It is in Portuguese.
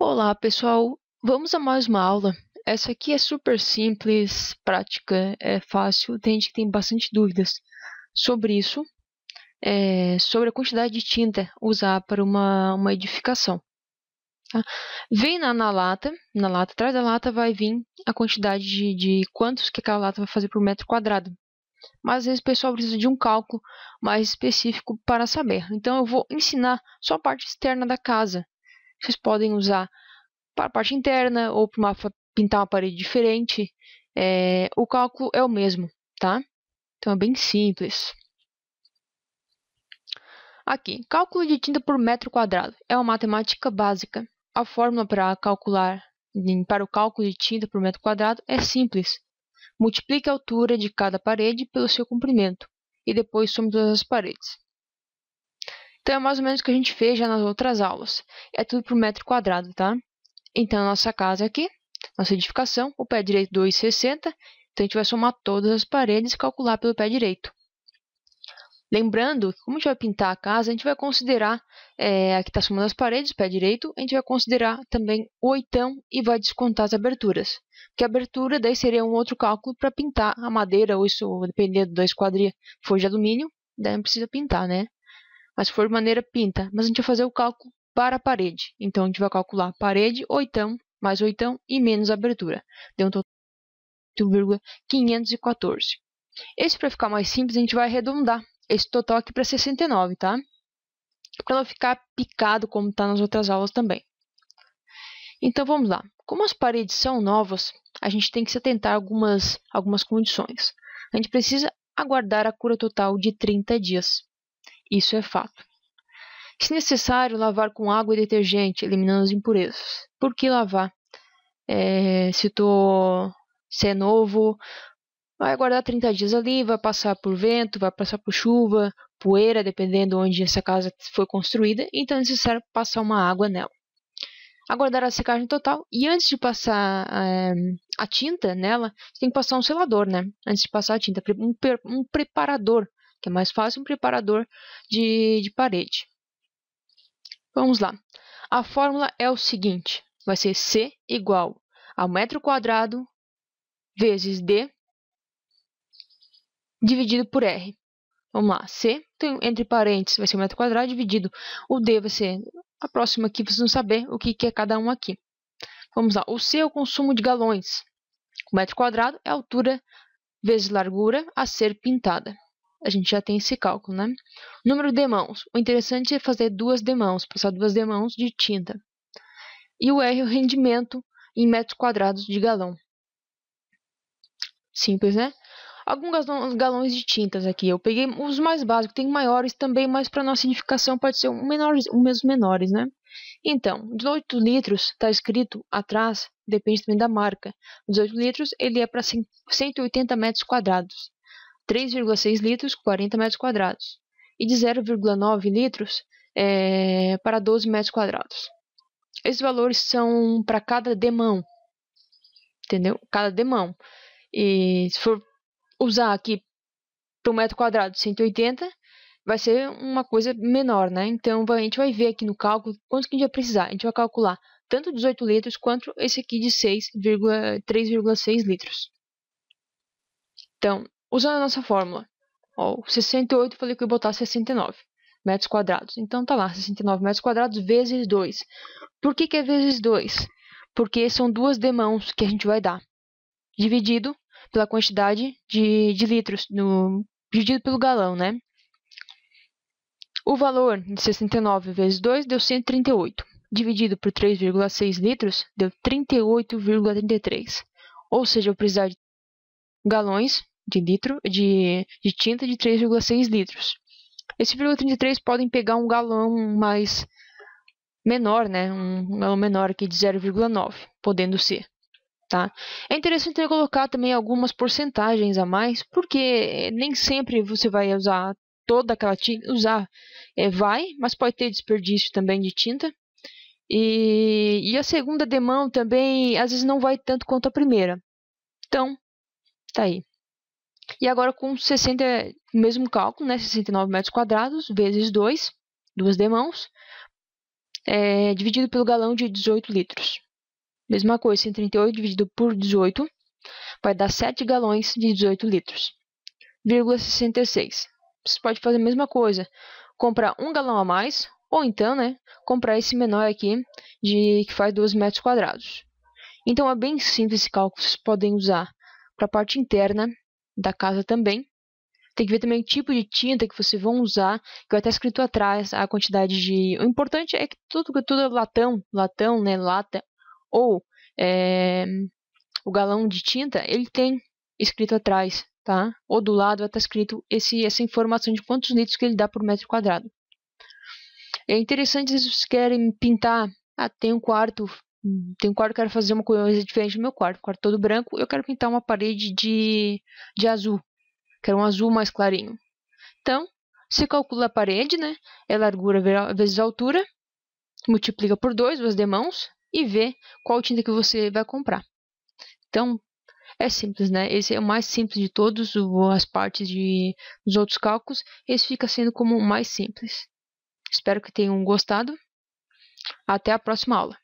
Olá, pessoal! Vamos a mais uma aula. Essa aqui é super simples, prática, é fácil. Tem gente que tem bastante dúvidas sobre isso, é, sobre a quantidade de tinta usar para uma, uma edificação. Tá? Vem na, na, lata, na lata, atrás da lata vai vir a quantidade de, de quantos que aquela lata vai fazer por metro quadrado. Mas às vezes o pessoal precisa de um cálculo mais específico para saber. Então eu vou ensinar só a parte externa da casa, vocês podem usar para a parte interna ou para uma, pintar uma parede diferente. É, o cálculo é o mesmo, tá? Então é bem simples. Aqui, cálculo de tinta por metro quadrado é uma matemática básica. A fórmula para calcular para o cálculo de tinta por metro quadrado é simples. Multiplique a altura de cada parede pelo seu comprimento e depois some todas as paredes. Então é mais ou menos o que a gente fez já nas outras aulas. É tudo por metro quadrado, tá? Então a nossa casa aqui, nossa edificação, o pé direito 2,60. Então a gente vai somar todas as paredes e calcular pelo pé direito. Lembrando que como a gente vai pintar a casa, a gente vai considerar, é, aqui está somando as paredes, pé direito, a gente vai considerar também o oitão e vai descontar as aberturas. Porque a abertura daí seria um outro cálculo para pintar a madeira, ou isso, dependendo da esquadria, for de alumínio, daí né, não precisa pintar, né? Mas se for maneira, pinta. Mas a gente vai fazer o cálculo para a parede. Então, a gente vai calcular parede, oitão, mais oitão e menos abertura. Deu um total de 8,514. Esse, para ficar mais simples, a gente vai arredondar esse total aqui para 69, tá? Para não ficar picado como está nas outras aulas também. Então, vamos lá. Como as paredes são novas, a gente tem que se atentar a algumas, algumas condições. A gente precisa aguardar a cura total de 30 dias. Isso é fato. Se necessário, lavar com água e detergente, eliminando as impurezas. Por que lavar? É, se, tô, se é novo, vai guardar 30 dias ali, vai passar por vento, vai passar por chuva, poeira, dependendo onde essa casa foi construída, então é necessário passar uma água nela. Aguardar a secagem total e antes de passar é, a tinta nela, você tem que passar um selador, né? Antes de passar a tinta, um, um preparador que é mais fácil, um preparador de, de parede. Vamos lá. A fórmula é o seguinte, vai ser C igual ao metro quadrado vezes D dividido por R. Vamos lá, C, então, entre parênteses, vai ser o metro quadrado dividido. O D vai ser a próxima aqui, vocês vão saber o que, que é cada um aqui. Vamos lá, o C é o consumo de galões. O metro quadrado é a altura vezes largura a ser pintada a gente já tem esse cálculo, né? Número de mãos. O interessante é fazer duas demãos, passar duas demãos de tinta. E o R, o rendimento em metros quadrados de galão. Simples, né? Alguns galões de tintas aqui. Eu peguei os mais básicos, tem maiores também, mas para nossa significação pode ser um menores, um mesmo menores, né? Então, 18 litros está escrito atrás, depende também da marca. 18 litros ele é para 180 metros quadrados. 3,6 litros 40 metros quadrados e de 0,9 litros é, para 12 metros quadrados. Esses valores são para cada demão, entendeu? Cada demão. E se for usar aqui para um metro quadrado 180, vai ser uma coisa menor, né? Então a gente vai ver aqui no cálculo quanto que a gente vai precisar. A gente vai calcular tanto 18 litros quanto esse aqui de 6,3,6 litros. Então, Usando a nossa fórmula, ó, 68 falei que eu ia botar 69 metros quadrados. Então tá lá, 69 metros quadrados vezes 2. Por que, que é vezes 2? Porque são duas demãos que a gente vai dar, dividido pela quantidade de, de litros, no, dividido pelo galão, né? O valor de 69 vezes 2 deu 138. Dividido por 3,6 litros, deu 38,33. Ou seja, eu precisar de galões de litro de, de tinta de 3,6 litros. Esse 1,33 podem pegar um galão mais menor, né? Um galão menor aqui de 0,9, podendo ser. Tá? É interessante colocar também algumas porcentagens a mais, porque nem sempre você vai usar toda aquela tinta. Usar é, vai, mas pode ter desperdício também de tinta. E, e a segunda demão também, às vezes, não vai tanto quanto a primeira. Então, tá aí. E agora com 60, mesmo cálculo, né, 69 metros quadrados vezes 2, duas demãos, é, dividido pelo galão de 18 litros. Mesma coisa, 138 dividido por 18 vai dar 7 galões de 18 litros. 66. Você pode fazer a mesma coisa, comprar um galão a mais, ou então, né, comprar esse menor aqui, de, que faz 12 metros quadrados. Então, é bem simples esse cálculo, vocês podem usar para a parte interna da casa também. Tem que ver também o tipo de tinta que vocês vão usar, que vai estar escrito atrás a quantidade de. O importante é que tudo, tudo é latão, latão, né? Lata, ou é, o galão de tinta, ele tem escrito atrás, tá? Ou do lado vai estar escrito esse, essa informação de quantos litros que ele dá por metro quadrado. É interessante se vocês querem pintar. Ah, tem um quarto tem um quarto que eu quero fazer uma coisa diferente no meu quarto, um quarto todo branco, eu quero pintar uma parede de, de azul, quero um azul mais clarinho. Então, você calcula a parede, né? É largura vezes altura, multiplica por 2, duas demãos, e vê qual tinta que você vai comprar. Então, é simples, né? Esse é o mais simples de todos, as partes de, dos outros cálculos, esse fica sendo como o mais simples. Espero que tenham gostado. Até a próxima aula.